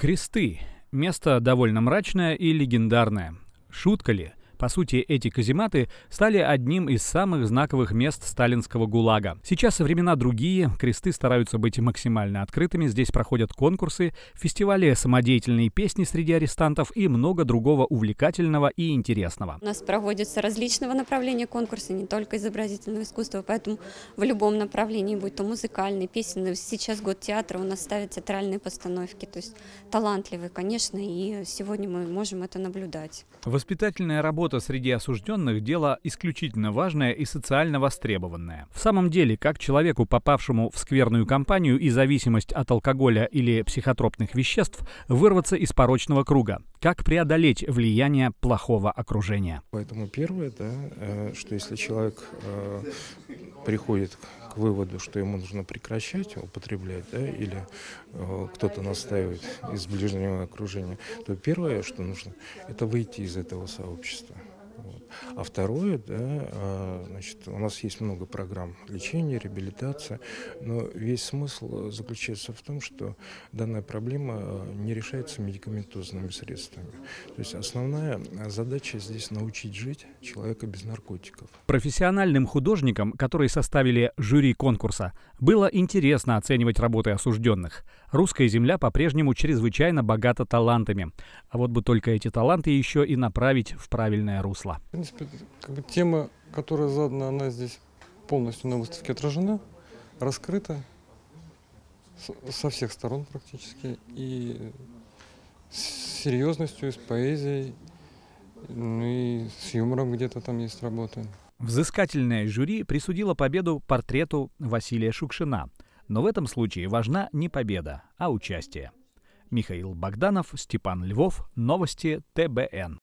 Кресты. Место довольно мрачное и легендарное. Шутка ли? По сути, эти казематы стали одним из самых знаковых мест сталинского ГУЛАГа. Сейчас времена другие, кресты стараются быть максимально открытыми, здесь проходят конкурсы, фестивали самодеятельные песни среди арестантов и много другого увлекательного и интересного. У нас проводятся различного направления конкурсы, не только изобразительного искусства, поэтому в любом направлении, будь то музыкальный, песенный, сейчас год театра, у нас ставят театральные постановки, то есть талантливые, конечно, и сегодня мы можем это наблюдать. Воспитательная работа работа среди осужденных – дело исключительно важное и социально востребованное. В самом деле, как человеку, попавшему в скверную компанию и зависимость от алкоголя или психотропных веществ, вырваться из порочного круга? Как преодолеть влияние плохого окружения? Поэтому первое, да, э, что если человек э, приходит к выводу, что ему нужно прекращать употреблять, да, или э, кто-то настаивает из ближнего окружения, то первое, что нужно, это выйти из этого сообщества. Вот. А второе, да, а, значит, у нас есть много программ лечения, реабилитации, но весь смысл заключается в том, что данная проблема а, не решается медикаментозными средствами. То есть основная задача здесь научить жить человека без наркотиков. Профессиональным художникам, которые составили жюри конкурса, было интересно оценивать работы осужденных. Русская земля по-прежнему чрезвычайно богата талантами. А вот бы только эти таланты еще и направить в правильное русло принципе, как бы тема, которая задана, она здесь полностью на выставке отражена, раскрыта со всех сторон практически, и с серьезностью, с поэзией, ну и с юмором где-то там есть работа. Взыскательное жюри присудило победу портрету Василия Шукшина. Но в этом случае важна не победа, а участие. Михаил Богданов, Степан Львов, Новости ТБН.